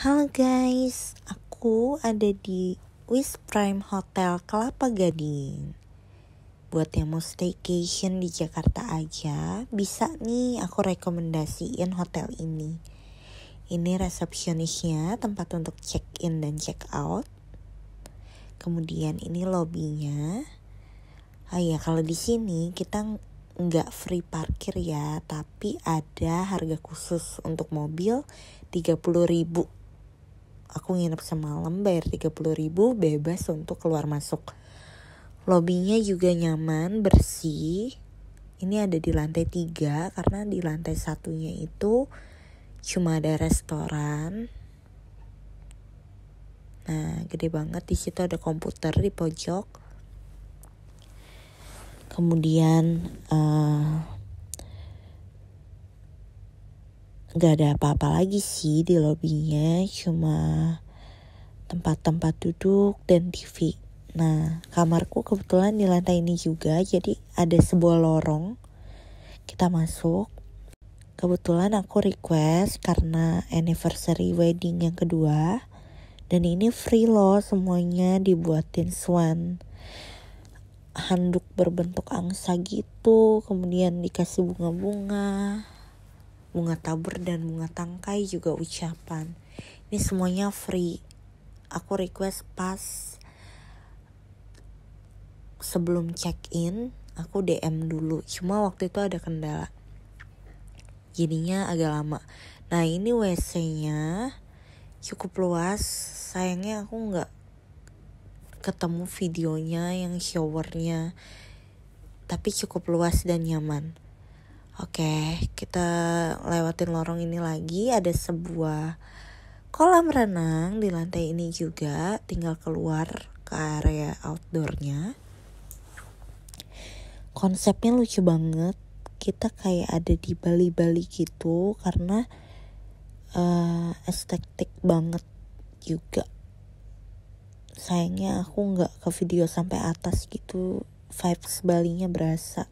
Halo guys, aku ada di Wis Prime Hotel Kelapa Gading. Buat yang mau staycation di Jakarta aja, bisa nih aku rekomendasiin hotel ini. Ini resepsionisnya, tempat untuk check-in dan check-out. Kemudian ini lobbynya. Ah ya, kalau di sini kita nggak free parkir ya, tapi ada harga khusus untuk mobil 30 ribu aku nginep semalam bayar 30 ribu bebas untuk keluar masuk lobbynya juga nyaman bersih ini ada di lantai 3 karena di lantai satunya itu cuma ada restoran nah gede banget di situ ada komputer di pojok kemudian uh, nggak ada apa-apa lagi sih di lobbynya cuma tempat-tempat duduk dan TV nah kamarku kebetulan di lantai ini juga jadi ada sebuah lorong kita masuk kebetulan aku request karena anniversary wedding yang kedua dan ini free loh semuanya dibuatin swan handuk berbentuk angsa gitu kemudian dikasih bunga-bunga bunga tabur dan bunga tangkai juga ucapan ini semuanya free aku request pas sebelum check in aku DM dulu cuma waktu itu ada kendala jadinya agak lama nah ini WC nya cukup luas sayangnya aku nggak ketemu videonya yang showernya tapi cukup luas dan nyaman Oke, kita lewatin lorong ini lagi. Ada sebuah kolam renang di lantai ini juga. Tinggal keluar ke area outdoornya. Konsepnya lucu banget. Kita kayak ada di Bali-Bali gitu karena uh, estetik banget juga. Sayangnya aku nggak ke video sampai atas gitu. Vibes Balinya berasa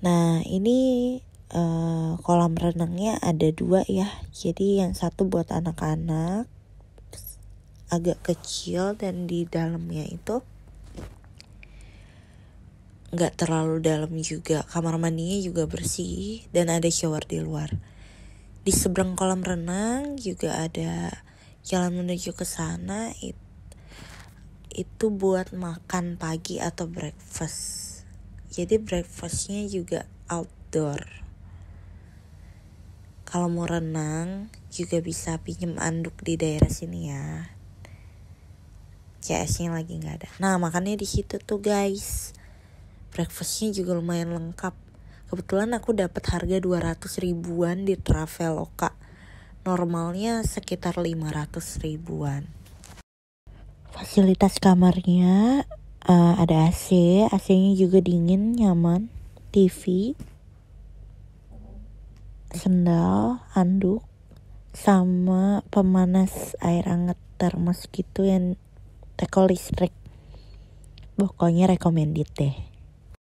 Nah ini uh, kolam renangnya ada dua ya. Jadi yang satu buat anak-anak agak kecil dan di dalamnya itu Gak terlalu dalam juga. Kamar mandinya juga bersih dan ada shower di luar. Di seberang kolam renang juga ada jalan menuju ke sana itu buat makan pagi atau breakfast jadi breakfastnya juga outdoor kalau mau renang juga bisa pinjem anduk di daerah sini ya CS nya lagi nggak ada nah makannya di situ tuh guys breakfastnya juga lumayan lengkap kebetulan aku dapat harga 200 ribuan di Traveloka normalnya sekitar 500 ribuan fasilitas kamarnya uh, ada AC, AC-nya juga dingin, nyaman, TV, sendal, handuk, sama pemanas air hangat termos gitu yang teko listrik. Pokoknya recommended deh.